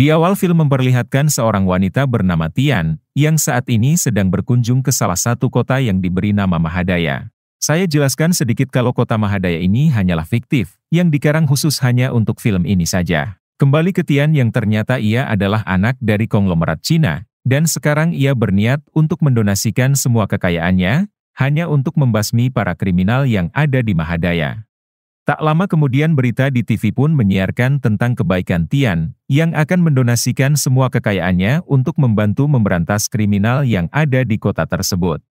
Di awal film memperlihatkan seorang wanita bernama Tian, yang saat ini sedang berkunjung ke salah satu kota yang diberi nama Mahadaya. Saya jelaskan sedikit kalau kota Mahadaya ini hanyalah fiktif, yang dikarang khusus hanya untuk film ini saja. Kembali ke Tian yang ternyata ia adalah anak dari konglomerat Cina, dan sekarang ia berniat untuk mendonasikan semua kekayaannya, hanya untuk membasmi para kriminal yang ada di Mahadaya. Tak lama kemudian berita di TV pun menyiarkan tentang kebaikan Tian, yang akan mendonasikan semua kekayaannya untuk membantu memberantas kriminal yang ada di kota tersebut.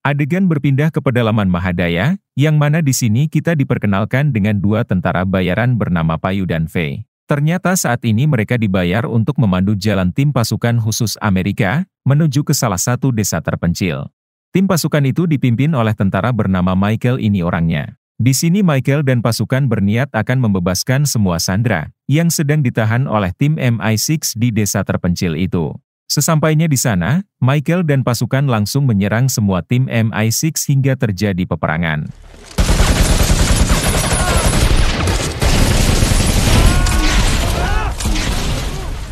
Adegan berpindah ke pedalaman Mahadaya, yang mana di sini kita diperkenalkan dengan dua tentara bayaran bernama Payu dan Fei. Ternyata saat ini mereka dibayar untuk memandu jalan tim pasukan khusus Amerika menuju ke salah satu desa terpencil. Tim pasukan itu dipimpin oleh tentara bernama Michael ini orangnya. Di sini Michael dan pasukan berniat akan membebaskan semua Sandra yang sedang ditahan oleh tim MI6 di desa terpencil itu. Sesampainya di sana, Michael dan pasukan langsung menyerang semua tim MI6 hingga terjadi peperangan.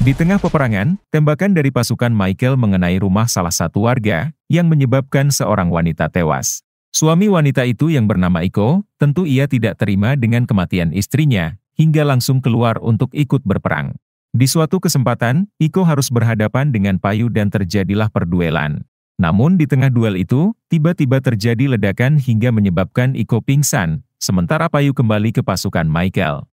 Di tengah peperangan, tembakan dari pasukan Michael mengenai rumah salah satu warga, yang menyebabkan seorang wanita tewas. Suami wanita itu yang bernama Iko, tentu ia tidak terima dengan kematian istrinya, hingga langsung keluar untuk ikut berperang. Di suatu kesempatan, Iko harus berhadapan dengan Payu dan terjadilah perduelan. Namun di tengah duel itu, tiba-tiba terjadi ledakan hingga menyebabkan Iko pingsan, sementara Payu kembali ke pasukan Michael.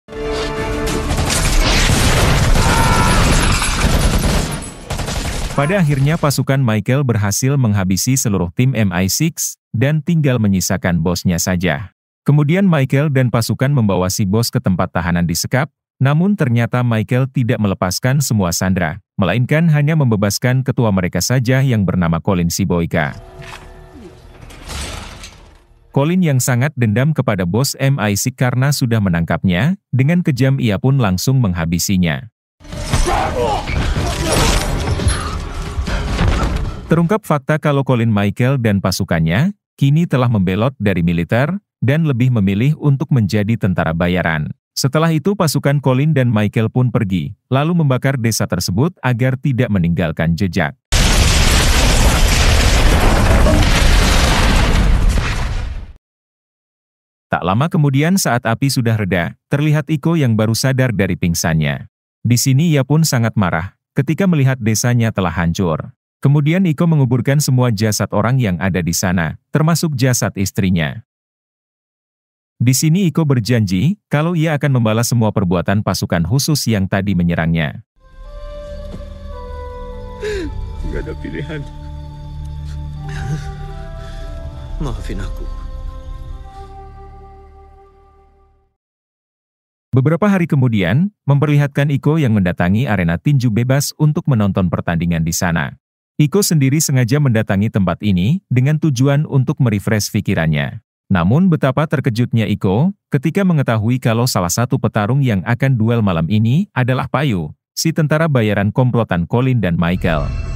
Pada akhirnya pasukan Michael berhasil menghabisi seluruh tim MI6, dan tinggal menyisakan bosnya saja. Kemudian Michael dan pasukan membawa si bos ke tempat tahanan di disekap, namun ternyata Michael tidak melepaskan semua Sandra, melainkan hanya membebaskan ketua mereka saja yang bernama Colin Siboika. Colin yang sangat dendam kepada bos MI6 karena sudah menangkapnya, dengan kejam ia pun langsung menghabisinya. Terungkap fakta kalau Colin Michael dan pasukannya, kini telah membelot dari militer, dan lebih memilih untuk menjadi tentara bayaran. Setelah itu pasukan Colin dan Michael pun pergi, lalu membakar desa tersebut agar tidak meninggalkan jejak. Tak lama kemudian saat api sudah reda, terlihat Iko yang baru sadar dari pingsannya. Di sini ia pun sangat marah, ketika melihat desanya telah hancur. Kemudian Iko menguburkan semua jasad orang yang ada di sana, termasuk jasad istrinya. Di sini Iko berjanji, kalau ia akan membalas semua perbuatan pasukan khusus yang tadi menyerangnya. Gak ada pilihan. Maafin aku. Beberapa hari kemudian, memperlihatkan Iko yang mendatangi arena tinju bebas untuk menonton pertandingan di sana. Iko sendiri sengaja mendatangi tempat ini dengan tujuan untuk merefresh pikirannya. Namun betapa terkejutnya Iko ketika mengetahui kalau salah satu petarung yang akan duel malam ini adalah Payu, si tentara bayaran komplotan Colin dan Michael.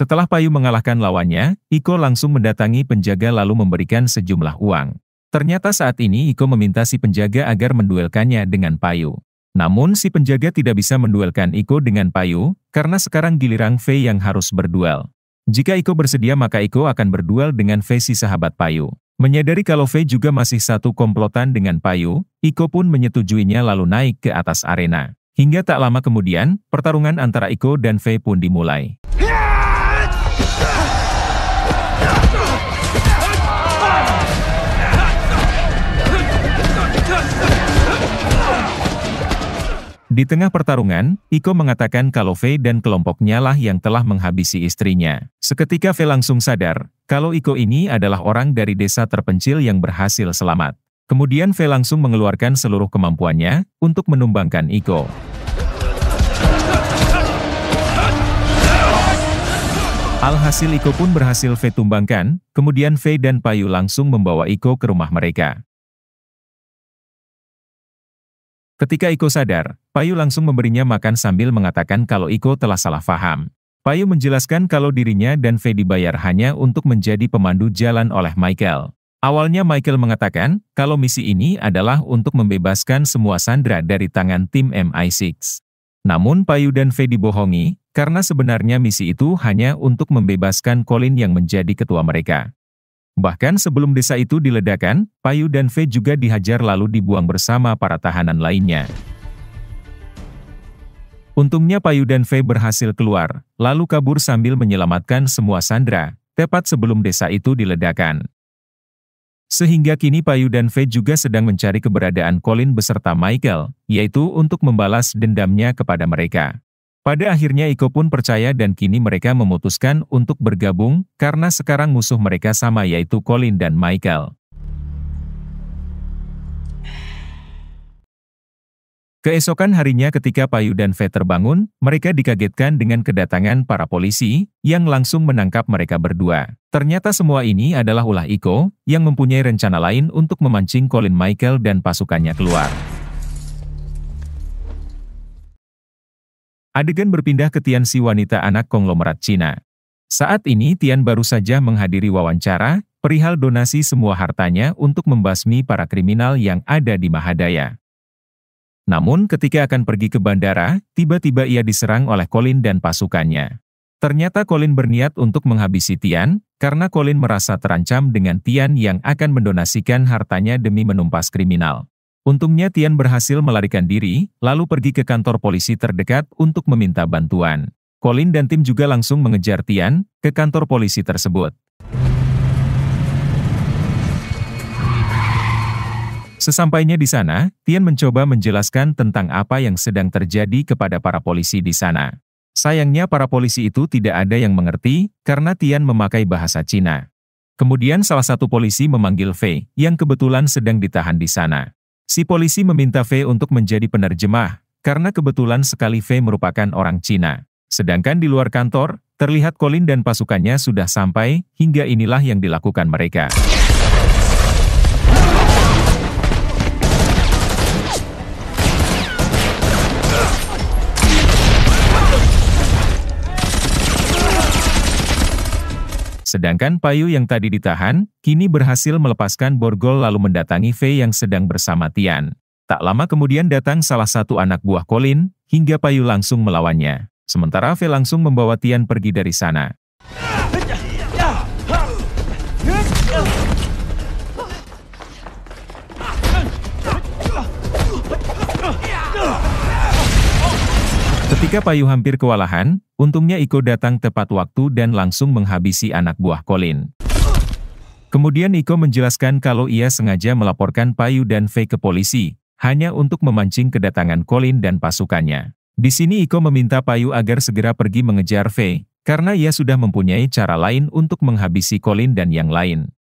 Setelah Payu mengalahkan lawannya, Iko langsung mendatangi penjaga lalu memberikan sejumlah uang. Ternyata saat ini Iko meminta si penjaga agar menduelkannya dengan Payu. Namun si penjaga tidak bisa menduelkan Iko dengan Payu, karena sekarang giliran Fei yang harus berduel. Jika Iko bersedia maka Iko akan berduel dengan Fei si sahabat Payu. Menyadari kalau Fei juga masih satu komplotan dengan Payu, Iko pun menyetujuinya lalu naik ke atas arena. Hingga tak lama kemudian, pertarungan antara Iko dan Fei pun dimulai. Di tengah pertarungan, Iko mengatakan kalau V dan kelompoknya lah yang telah menghabisi istrinya. Seketika V langsung sadar, kalau Iko ini adalah orang dari desa terpencil yang berhasil selamat. Kemudian V langsung mengeluarkan seluruh kemampuannya untuk menumbangkan Iko. Alhasil Iko pun berhasil V tumbangkan, kemudian V dan Payu langsung membawa Iko ke rumah mereka. Ketika Iko sadar, Payu langsung memberinya makan sambil mengatakan kalau Iko telah salah faham. Payu menjelaskan kalau dirinya dan V dibayar hanya untuk menjadi pemandu jalan oleh Michael. Awalnya Michael mengatakan kalau misi ini adalah untuk membebaskan semua Sandra dari tangan tim MI6. Namun Payu dan V dibohongi, karena sebenarnya misi itu hanya untuk membebaskan Colin yang menjadi ketua mereka. Bahkan sebelum desa itu diledakan, Payu dan V juga dihajar lalu dibuang bersama para tahanan lainnya. Untungnya Payu dan V berhasil keluar, lalu kabur sambil menyelamatkan semua Sandra, tepat sebelum desa itu diledakan. Sehingga kini Payu dan V juga sedang mencari keberadaan Colin beserta Michael, yaitu untuk membalas dendamnya kepada mereka. Pada akhirnya Iko pun percaya dan kini mereka memutuskan untuk bergabung, karena sekarang musuh mereka sama yaitu Colin dan Michael. Keesokan harinya ketika Payu dan V terbangun, mereka dikagetkan dengan kedatangan para polisi, yang langsung menangkap mereka berdua. Ternyata semua ini adalah ulah Iko, yang mempunyai rencana lain untuk memancing Colin Michael dan pasukannya keluar. Adegan berpindah ke Tian si wanita anak konglomerat Cina. Saat ini Tian baru saja menghadiri wawancara perihal donasi semua hartanya untuk membasmi para kriminal yang ada di Mahadaya. Namun ketika akan pergi ke bandara, tiba-tiba ia diserang oleh Colin dan pasukannya. Ternyata Colin berniat untuk menghabisi Tian, karena Colin merasa terancam dengan Tian yang akan mendonasikan hartanya demi menumpas kriminal. Untungnya Tian berhasil melarikan diri, lalu pergi ke kantor polisi terdekat untuk meminta bantuan. Colin dan tim juga langsung mengejar Tian ke kantor polisi tersebut. Sesampainya di sana, Tian mencoba menjelaskan tentang apa yang sedang terjadi kepada para polisi di sana. Sayangnya para polisi itu tidak ada yang mengerti karena Tian memakai bahasa Cina. Kemudian salah satu polisi memanggil Fei, yang kebetulan sedang ditahan di sana. Si polisi meminta V untuk menjadi penerjemah, karena kebetulan sekali V merupakan orang Cina. Sedangkan di luar kantor, terlihat Colin dan pasukannya sudah sampai, hingga inilah yang dilakukan mereka. Sedangkan Payu yang tadi ditahan, kini berhasil melepaskan Borgol lalu mendatangi Fei yang sedang bersama Tian. Tak lama kemudian datang salah satu anak buah Colin, hingga Payu langsung melawannya. Sementara Fei langsung membawa Tian pergi dari sana. Ketika Payu hampir kewalahan, untungnya Iko datang tepat waktu dan langsung menghabisi anak buah Colin. Kemudian Iko menjelaskan kalau ia sengaja melaporkan Payu dan Faye ke polisi, hanya untuk memancing kedatangan Colin dan pasukannya. Di sini Iko meminta Payu agar segera pergi mengejar Faye, karena ia sudah mempunyai cara lain untuk menghabisi Colin dan yang lain.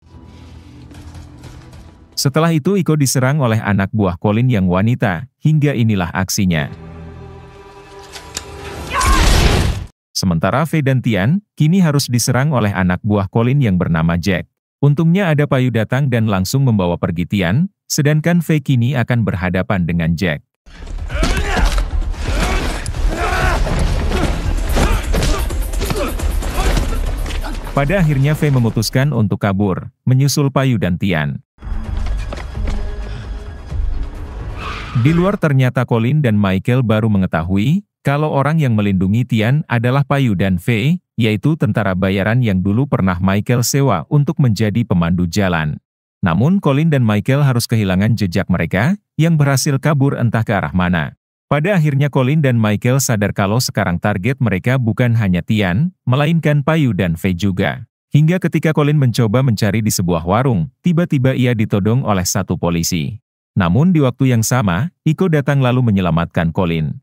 Setelah itu Iko diserang oleh anak buah Colin yang wanita, hingga inilah aksinya. Sementara Fei dan Tian, kini harus diserang oleh anak buah Colin yang bernama Jack. Untungnya ada Payu datang dan langsung membawa pergi Tian, sedangkan Fei kini akan berhadapan dengan Jack. Pada akhirnya Fei memutuskan untuk kabur, menyusul Payu dan Tian. Di luar ternyata Colin dan Michael baru mengetahui kalau orang yang melindungi Tian adalah Payu dan Fei, yaitu tentara bayaran yang dulu pernah Michael sewa untuk menjadi pemandu jalan. Namun Colin dan Michael harus kehilangan jejak mereka, yang berhasil kabur entah ke arah mana. Pada akhirnya Colin dan Michael sadar kalau sekarang target mereka bukan hanya Tian, melainkan Payu dan Fei juga. Hingga ketika Colin mencoba mencari di sebuah warung, tiba-tiba ia ditodong oleh satu polisi. Namun di waktu yang sama, Iko datang lalu menyelamatkan Colin.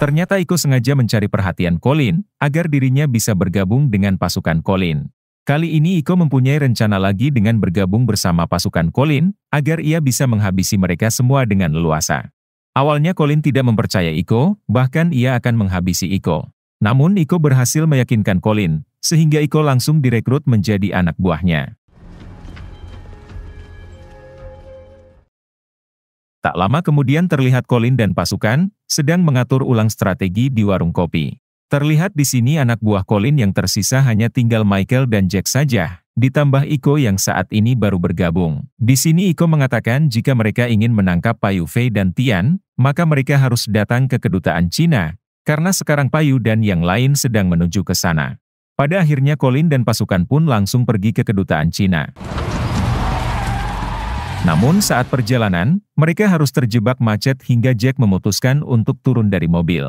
Ternyata Iko sengaja mencari perhatian Colin, agar dirinya bisa bergabung dengan pasukan Colin. Kali ini Iko mempunyai rencana lagi dengan bergabung bersama pasukan Colin, agar ia bisa menghabisi mereka semua dengan leluasa. Awalnya Colin tidak mempercaya Iko, bahkan ia akan menghabisi Iko. Namun Iko berhasil meyakinkan Colin, sehingga Iko langsung direkrut menjadi anak buahnya. Tak lama kemudian terlihat Colin dan pasukan, sedang mengatur ulang strategi di warung kopi. Terlihat di sini anak buah Colin yang tersisa hanya tinggal Michael dan Jack saja, ditambah Iko yang saat ini baru bergabung. Di sini Iko mengatakan jika mereka ingin menangkap Payu Fei dan Tian, maka mereka harus datang ke kedutaan Cina, karena sekarang Payu dan yang lain sedang menuju ke sana. Pada akhirnya Colin dan pasukan pun langsung pergi ke kedutaan Cina. Namun saat perjalanan, mereka harus terjebak macet hingga Jack memutuskan untuk turun dari mobil.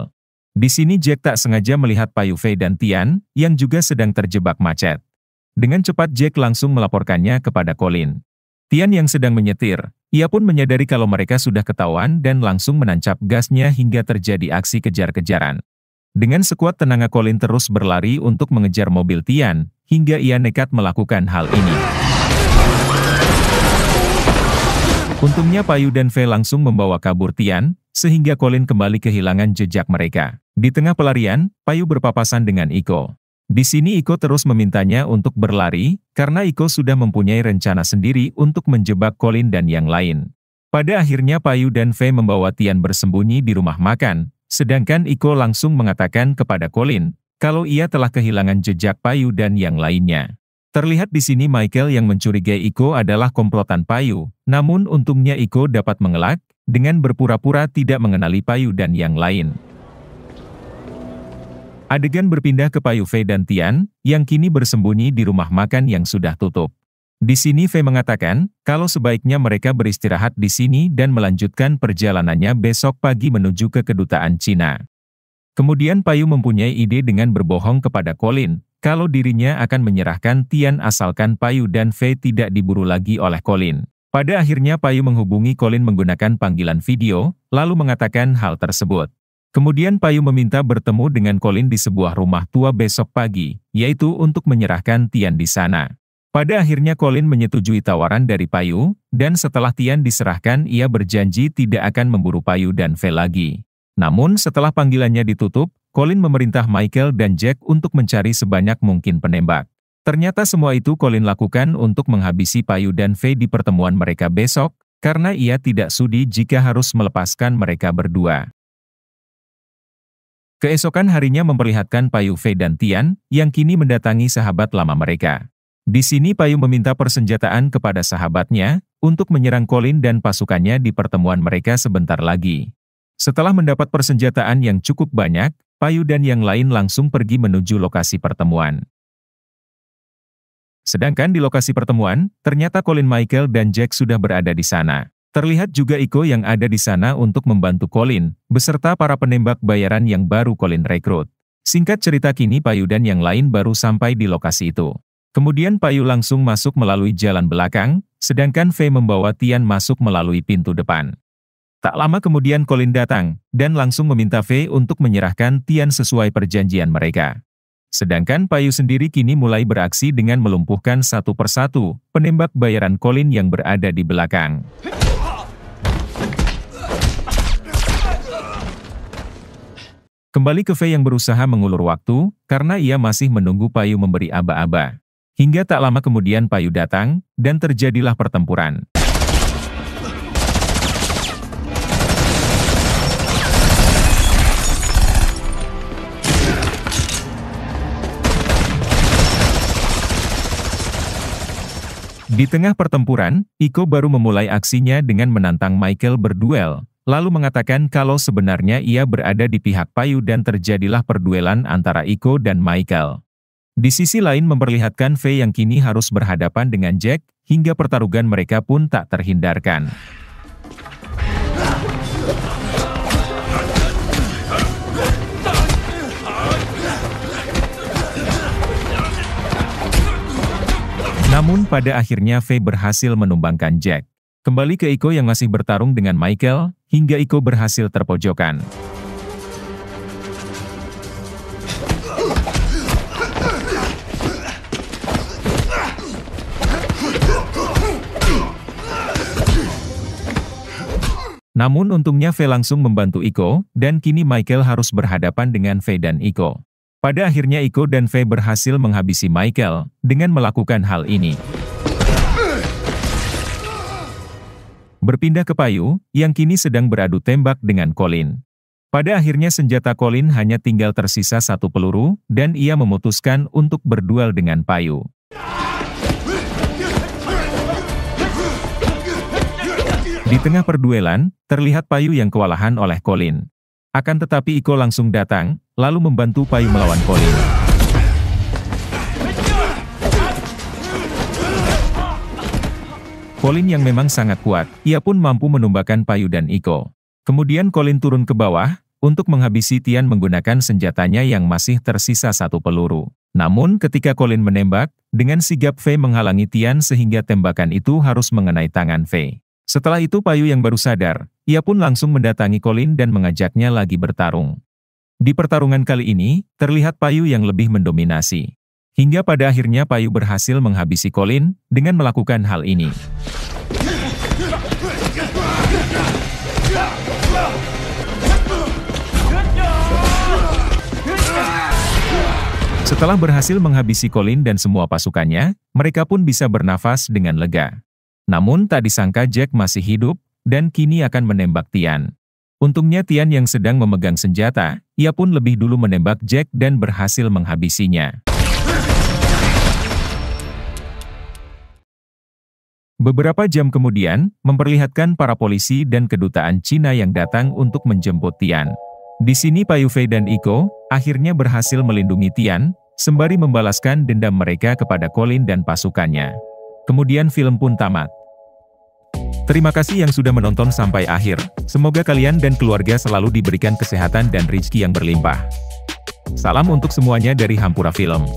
Di sini Jack tak sengaja melihat payu Fei dan Tian, yang juga sedang terjebak macet. Dengan cepat Jack langsung melaporkannya kepada Colin. Tian yang sedang menyetir, ia pun menyadari kalau mereka sudah ketahuan dan langsung menancap gasnya hingga terjadi aksi kejar-kejaran. Dengan sekuat tenaga Colin terus berlari untuk mengejar mobil Tian, hingga ia nekat melakukan hal ini. Untungnya Payu dan V langsung membawa kabur Tian, sehingga Colin kembali kehilangan jejak mereka. Di tengah pelarian, Payu berpapasan dengan Iko. Di sini Iko terus memintanya untuk berlari, karena Iko sudah mempunyai rencana sendiri untuk menjebak Colin dan yang lain. Pada akhirnya Payu dan V membawa Tian bersembunyi di rumah makan, sedangkan Iko langsung mengatakan kepada Colin, kalau ia telah kehilangan jejak Payu dan yang lainnya. Terlihat di sini Michael yang mencurigai Iko adalah komplotan Payu, namun untungnya Iko dapat mengelak, dengan berpura-pura tidak mengenali Payu dan yang lain. Adegan berpindah ke Payu Fei dan Tian, yang kini bersembunyi di rumah makan yang sudah tutup. Di sini Fei mengatakan, kalau sebaiknya mereka beristirahat di sini dan melanjutkan perjalanannya besok pagi menuju ke kedutaan Cina. Kemudian Payu mempunyai ide dengan berbohong kepada Colin, kalau dirinya akan menyerahkan Tian asalkan Payu dan Fei tidak diburu lagi oleh Colin. Pada akhirnya Payu menghubungi Colin menggunakan panggilan video, lalu mengatakan hal tersebut. Kemudian Payu meminta bertemu dengan Colin di sebuah rumah tua besok pagi, yaitu untuk menyerahkan Tian di sana. Pada akhirnya Colin menyetujui tawaran dari Payu, dan setelah Tian diserahkan ia berjanji tidak akan memburu Payu dan Fe lagi. Namun setelah panggilannya ditutup, Colin memerintah Michael dan Jack untuk mencari sebanyak mungkin penembak. Ternyata semua itu Colin lakukan untuk menghabisi Payu dan Faye di pertemuan mereka besok, karena ia tidak sudi jika harus melepaskan mereka berdua. Keesokan harinya memperlihatkan Payu Faye dan Tian, yang kini mendatangi sahabat lama mereka. Di sini Payu meminta persenjataan kepada sahabatnya, untuk menyerang Colin dan pasukannya di pertemuan mereka sebentar lagi. Setelah mendapat persenjataan yang cukup banyak, Payu dan yang lain langsung pergi menuju lokasi pertemuan. Sedangkan di lokasi pertemuan, ternyata Colin Michael dan Jack sudah berada di sana. Terlihat juga Iko yang ada di sana untuk membantu Colin, beserta para penembak bayaran yang baru Colin rekrut. Singkat cerita kini Payu dan yang lain baru sampai di lokasi itu. Kemudian Payu langsung masuk melalui jalan belakang, sedangkan Faye membawa Tian masuk melalui pintu depan. Tak lama kemudian Colin datang, dan langsung meminta Faye untuk menyerahkan Tian sesuai perjanjian mereka. Sedangkan Payu sendiri kini mulai beraksi dengan melumpuhkan satu persatu penembak bayaran Colin yang berada di belakang. Kembali ke Faye yang berusaha mengulur waktu, karena ia masih menunggu Payu memberi aba-aba. Hingga tak lama kemudian Payu datang, dan terjadilah pertempuran. Di tengah pertempuran, Iko baru memulai aksinya dengan menantang Michael berduel, lalu mengatakan kalau sebenarnya ia berada di pihak Payu dan terjadilah perduelan antara Iko dan Michael. Di sisi lain memperlihatkan V yang kini harus berhadapan dengan Jack, hingga pertarungan mereka pun tak terhindarkan. Namun pada akhirnya V berhasil menumbangkan Jack. Kembali ke Iko yang masih bertarung dengan Michael, hingga Iko berhasil terpojokan. Namun untungnya V langsung membantu Iko, dan kini Michael harus berhadapan dengan V dan Iko. Pada akhirnya Iko dan V berhasil menghabisi Michael dengan melakukan hal ini. Berpindah ke Payu, yang kini sedang beradu tembak dengan Colin. Pada akhirnya senjata Colin hanya tinggal tersisa satu peluru, dan ia memutuskan untuk berduel dengan Payu. Di tengah perduelan, terlihat Payu yang kewalahan oleh Colin. Akan tetapi Iko langsung datang, lalu membantu Payu melawan Colin. Colin yang memang sangat kuat, ia pun mampu menumbakan Payu dan Iko. Kemudian Colin turun ke bawah, untuk menghabisi Tian menggunakan senjatanya yang masih tersisa satu peluru. Namun ketika Colin menembak, dengan sigap Fei menghalangi Tian sehingga tembakan itu harus mengenai tangan Fei. Setelah itu Payu yang baru sadar, ia pun langsung mendatangi Colin dan mengajaknya lagi bertarung. Di pertarungan kali ini, terlihat Payu yang lebih mendominasi. Hingga pada akhirnya Payu berhasil menghabisi Colin dengan melakukan hal ini. Setelah berhasil menghabisi Colin dan semua pasukannya, mereka pun bisa bernafas dengan lega. Namun tak disangka Jack masih hidup, dan kini akan menembak Tian. Untungnya Tian yang sedang memegang senjata, ia pun lebih dulu menembak Jack dan berhasil menghabisinya. Beberapa jam kemudian, memperlihatkan para polisi dan kedutaan Cina yang datang untuk menjemput Tian. Di sini Payu Fei dan Iko, akhirnya berhasil melindungi Tian, sembari membalaskan dendam mereka kepada Colin dan pasukannya. Kemudian film pun tamat. Terima kasih yang sudah menonton sampai akhir. Semoga kalian dan keluarga selalu diberikan kesehatan dan rezeki yang berlimpah. Salam untuk semuanya dari Hampura Film.